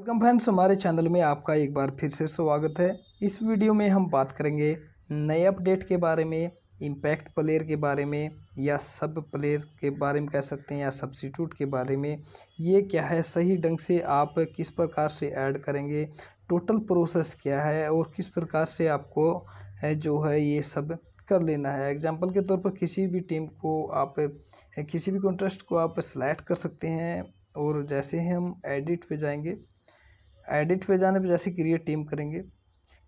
welcome friends हमारे channel में आपका एक बार फिर से स्वागत है इस वीडियो में हम बात करेंगे नए अपडेट के बारे में इम्पैक्ट प्लेयर के बारे में या सब प्लेयर के बारे में कह सकते हैं या सब्सिट्यूट के बारे में ये क्या है सही ढंग से आप किस प्रकार से ऐड करेंगे टोटल प्रोसेस क्या है और किस प्रकार से आपको है जो है ये सब कर लेना है एग्जाम्पल के तौर पर किसी भी टीम को आप किसी भी कॉन्ट्रेस्ट को आप सिलेक्ट कर सकते हैं और जैसे ही हम एडिट पे जाएंगे एडिट पे जाने पे जैसे क्रिएट टीम करेंगे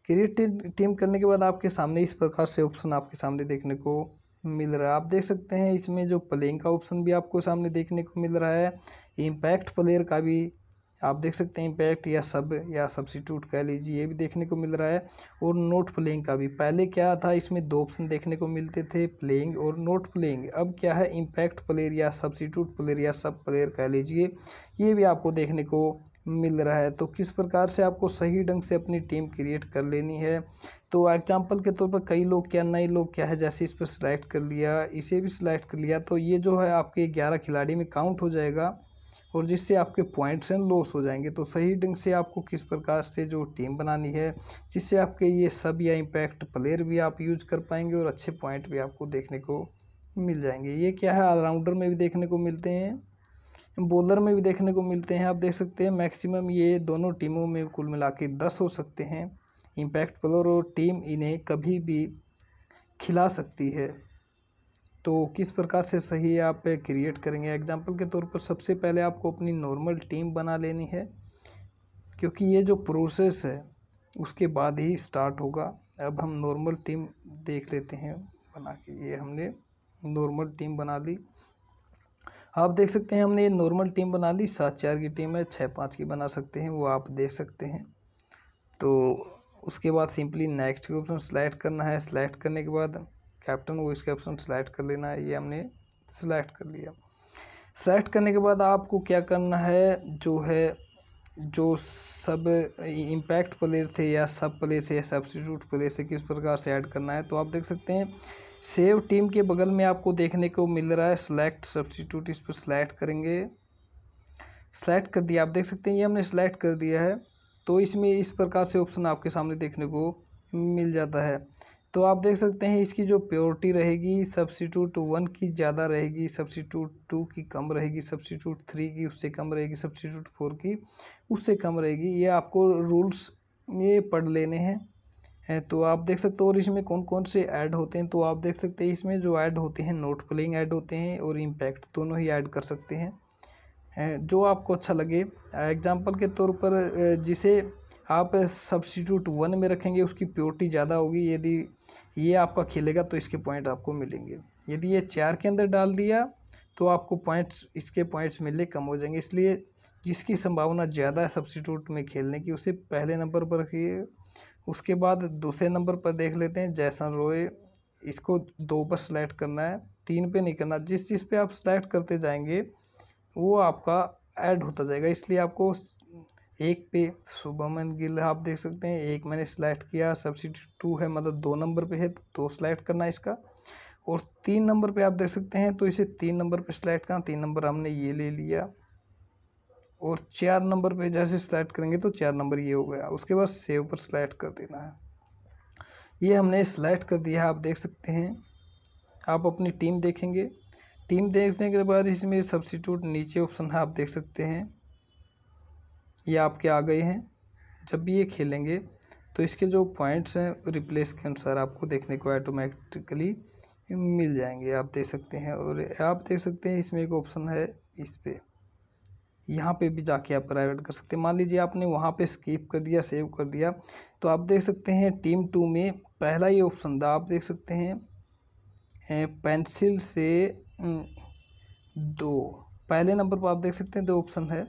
क्रिएट टीम करने के बाद आपके सामने इस प्रकार से ऑप्शन आपके सामने देखने को मिल रहा है आप देख सकते हैं इसमें जो प्लेइंग का ऑप्शन भी आपको सामने देखने को मिल रहा है इम्पैक्ट प्लेयर का भी आप देख सकते हैं इम्पैक्ट या सब या सब्सिट्यूट कह लीजिए ये भी देखने को मिल रहा है और नोट प्लेइंग का भी पहले क्या था इसमें दो ऑप्शन देखने को मिलते थे प्लेइंग और नोट प्लेइंग अब क्या है इम्पैक्ट प्लेयर या सब्सिट्यूट प्लेयर या सब प्लेयर कह लीजिए ये भी आपको देखने को मिल रहा है तो किस प्रकार से आपको सही ढंग से अपनी टीम क्रिएट कर लेनी है तो एग्जांपल के तौर पर कई लोग क्या नए लोग क्या है जैसे इस पर सिलेक्ट कर लिया इसे भी सिलेक्ट कर लिया तो ये जो है आपके ग्यारह खिलाड़ी में काउंट हो जाएगा और जिससे आपके पॉइंट्स हैं लॉस हो जाएंगे तो सही ढंग से आपको किस प्रकार से जो टीम बनानी है जिससे आपके ये सब या इम्पैक्ट प्लेयर भी आप यूज कर पाएंगे और अच्छे पॉइंट भी आपको देखने को मिल जाएंगे ये क्या है ऑलराउंडर में भी देखने को मिलते हैं बॉलर में भी देखने को मिलते हैं आप देख सकते हैं मैक्सिमम ये दोनों टीमों में कुल मिला के दस हो सकते हैं इम्पैक्ट प्लेयर और टीम इन्हें कभी भी खिला सकती है तो किस प्रकार से सही आप क्रिएट करेंगे एग्जाम्पल के तौर पर सबसे पहले आपको अपनी नॉर्मल टीम बना लेनी है क्योंकि ये जो प्रोसेस है उसके बाद ही स्टार्ट होगा अब हम नॉर्मल टीम देख लेते हैं बना के ये हमने नॉर्मल टीम बना ली आप देख सकते हैं हमने ये नॉर्मल टीम बना ली सात चार की टीम है छः पाँच की बना सकते हैं वो आप देख सकते हैं तो उसके बाद सिंपली नेक्स्ट के ऑप्शन सेलेक्ट करना है सेलेक्ट करने के बाद कैप्टन वो इसके ऑप्शन सेलेक्ट कर लेना है ये हमने सेलेक्ट कर लिया सेलेक्ट करने के बाद आपको क्या करना है जो है जो सब इम्पैक्ट प्लेयर थे या सब प्लेयर से या सब्सिट्यूट प्लेयर से किस प्रकार से ऐड करना है तो आप देख सकते हैं सेव टीम के बगल में आपको देखने को मिल रहा है सेलेक्ट सब्सिट्यूट इस पर सेलेक्ट करेंगे सेलेक्ट कर दिया आप देख सकते हैं ये हमने सेलेक्ट कर दिया है तो इसमें इस प्रकार से ऑप्शन आपके सामने देखने को मिल जाता है तो आप देख सकते हैं इसकी जो प्योरिटी रहेगी सब्सिट्यूट वन की ज़्यादा रहेगी सब्सिट्यूट टू की कम रहेगी सब्सिट्यूट थ्री की उससे कम रहेगी सब्सिट्यूट फोर की उससे कम रहेगी ये आपको रूल्स ये पढ़ लेने हैं हैं तो आप देख सकते हो और इसमें कौन कौन से ऐड होते हैं तो आप देख सकते हैं इसमें जो ऐड होते हैं नोट प्लेइंग ऐड होते हैं और इम्पैक्ट दोनों ही ऐड कर सकते हैं जो आपको अच्छा लगे एग्जाम्पल के तौर पर जिसे आप सब्सिट्यूट वन में रखेंगे उसकी प्योरिटी ज़्यादा होगी यदि ये आपका खेलेगा तो इसके पॉइंट आपको मिलेंगे यदि ये चार के अंदर डाल दिया तो आपको पॉइंट्स इसके पॉइंट्स मिलने कम हो जाएंगे इसलिए जिसकी संभावना ज़्यादा है सब्सिट्यूट में खेलने की उसे पहले नंबर पर रखिए उसके बाद दूसरे नंबर पर देख लेते हैं जैसन रोए इसको दो पर सेलेक्ट करना है तीन पे नहीं करना जिस चीज़ पे आप सेलेक्ट करते जाएंगे वो आपका ऐड होता जाएगा इसलिए आपको एक पे शुभमन गिल आप देख सकते हैं एक मैंने सेलेक्ट किया सब्सिट्यूट टू है मतलब दो नंबर पे है तो दो सेलेक्ट करना है इसका और तीन नंबर पे आप देख सकते हैं तो इसे तीन नंबर पे सेलेक्ट करना तीन नंबर हमने ये ले लिया और चार नंबर पे जैसे सेलेक्ट करेंगे तो चार नंबर ये हो गया उसके बाद सेव पर सेलेक्ट कर देना है ये हमने सेलेक्ट कर दिया आप देख सकते हैं आप अपनी टीम देखेंगे टीम देखने के बाद इसमें सब्सिट्यूट नीचे ऑप्शन है आप देख सकते हैं ये आपके आ गए हैं जब भी ये खेलेंगे तो इसके जो पॉइंट्स हैं रिप्लेस के अनुसार आपको देखने को ऑटोमेटिकली मिल जाएंगे आप देख सकते हैं और आप देख सकते हैं इसमें एक ऑप्शन है इस पर यहाँ पे भी जाके आप प्राइवेट कर सकते हैं मान लीजिए आपने वहाँ पे स्किप कर दिया सेव कर दिया तो आप देख सकते हैं टीम टू में पहला ही ऑप्शन था आप देख सकते हैं पेंसिल से दो पहले नंबर पर आप देख सकते हैं दो ऑप्शन है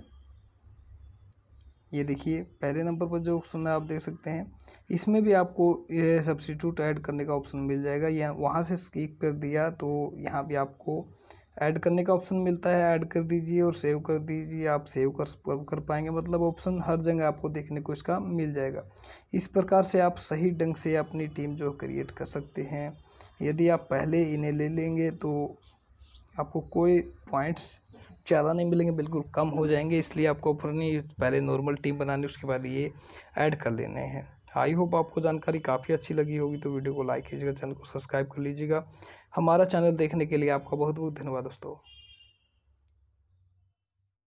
ये देखिए पहले नंबर पर जो ऑप्शन है आप देख सकते हैं इसमें भी आपको सब्सिट्यूट ऐड करने का ऑप्शन मिल जाएगा यह वहाँ से स्किप कर दिया तो यहाँ भी आपको ऐड करने का ऑप्शन मिलता है ऐड कर दीजिए और सेव कर दीजिए आप सेव कर कर पाएंगे मतलब ऑप्शन हर जगह आपको देखने को इसका मिल जाएगा इस प्रकार से आप सही ढंग से अपनी टीम जो क्रिएट कर सकते हैं यदि आप पहले इन्हें ले लेंगे तो आपको कोई पॉइंट्स ज़्यादा नहीं मिलेंगे बिल्कुल कम हो जाएंगे इसलिए आपको अपनी पहले नॉर्मल टीम बनानी उसके बाद ये ऐड कर लेने हैं आई होप आपको जानकारी काफ़ी अच्छी लगी होगी तो वीडियो को लाइक कीजिएगा चैनल को सब्सक्राइब कर लीजिएगा हमारा चैनल देखने के लिए आपका बहुत बहुत धन्यवाद दोस्तों